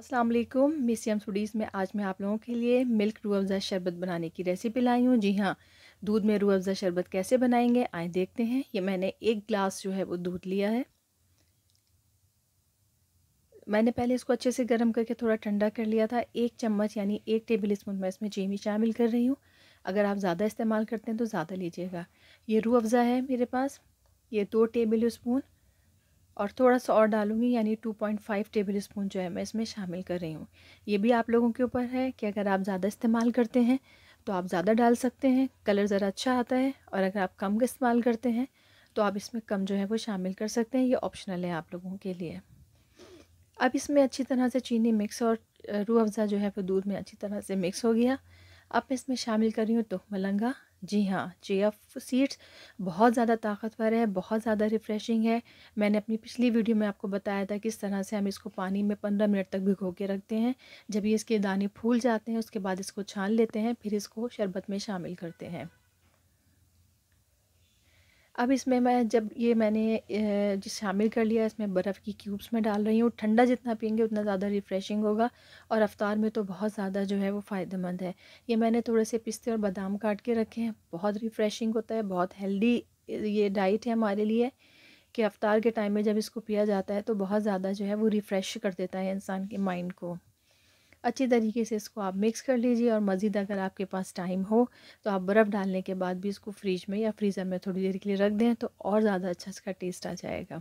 असलम मिसियम यम स्टूडीज़ में आज मैं आप लोगों के लिए मिल्क रू अफ़ज़ा शरबत बनाने की रेसिपी लाई हूँ जी हाँ दूध में रू अफ़ज़ा शरबत कैसे बनाएंगे आए देखते हैं ये मैंने एक गिलास जो है वो दूध लिया है मैंने पहले इसको अच्छे से गर्म करके थोड़ा ठंडा कर लिया था एक चम्मच यानी एक टेबल स्पून मैं इसमें चीनी शामिल कर रही हूँ अगर आप ज़्यादा इस्तेमाल करते हैं तो ज़्यादा लीजिएगा ये रू अफ़ज़ा है मेरे पास ये दो टेबल स्पून और थोड़ा सा और डालूँगी यानी 2.5 टेबल स्पून जो है मैं इसमें शामिल कर रही हूँ ये भी आप लोगों के ऊपर है कि अगर आप ज़्यादा इस्तेमाल करते हैं तो आप ज़्यादा डाल सकते हैं कलर ज़रा अच्छा आता है और अगर आप कम इस्तेमाल करते हैं तो आप इसमें कम जो है वो शामिल कर सकते हैं ये ऑप्शनल है आप लोगों के लिए अब इसमें अच्छी तरह से चीनी मिक्स और रू अफ़ज़ा जो है वो दूध में अच्छी तरह से मिक्स हो गया अब मैं इसमें शामिल कर रही हूँ तुख तो मलंगा जी हाँ चेफ सीड्स बहुत ज़्यादा ताकतवर है बहुत ज़्यादा रिफ़्रेशिंग है मैंने अपनी पिछली वीडियो में आपको बताया था किस तरह से हम इसको पानी में पंद्रह मिनट तक भिगो के रखते हैं जब ये इसके दाने फूल जाते हैं उसके बाद इसको छान लेते हैं फिर इसको शरबत में शामिल करते हैं अब इसमें मैं जब ये मैंने जिस शामिल कर लिया इसमें बर्फ़ की क्यूब्स में डाल रही हूँ ठंडा जितना पियेंगे उतना ज़्यादा रिफ़्रेशिंग होगा और अफ्तार में तो बहुत ज़्यादा जो है वो फ़ायदेमंद है ये मैंने थोड़े से पिस्ते और बादाम काट के रखे हैं बहुत रिफ़्रेशिंग होता है बहुत हेल्दी ये डाइट है हमारे लिए कि अफ्तार के टाइम में जब इसको पिया जाता है तो बहुत ज़्यादा जो है वो रिफ़्रेश कर देता है इंसान के माइंड को अच्छी तरीके से इसको आप मिक्स कर लीजिए और मज़ीद अगर आपके पास टाइम हो तो आप बर्फ़ डालने के बाद भी इसको फ्रिज में या फ्रीज़र में थोड़ी देर के लिए रख दें तो और ज़्यादा अच्छा इसका टेस्ट आ जाएगा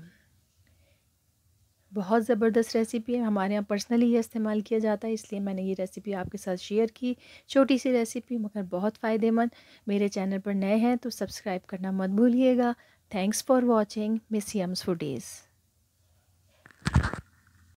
बहुत ज़बरदस्त रेसिपी है हमारे यहाँ पर्सनली ये इस्तेमाल किया जाता है इसलिए मैंने ये रेसिपी आपके साथ शेयर की छोटी सी रेसिपी मगर बहुत फ़ायदेमंद मेरे चैनल पर नए हैं तो सब्सक्राइब करना मत भूलिएगा thanks for watching Miss Yum's फूडेज़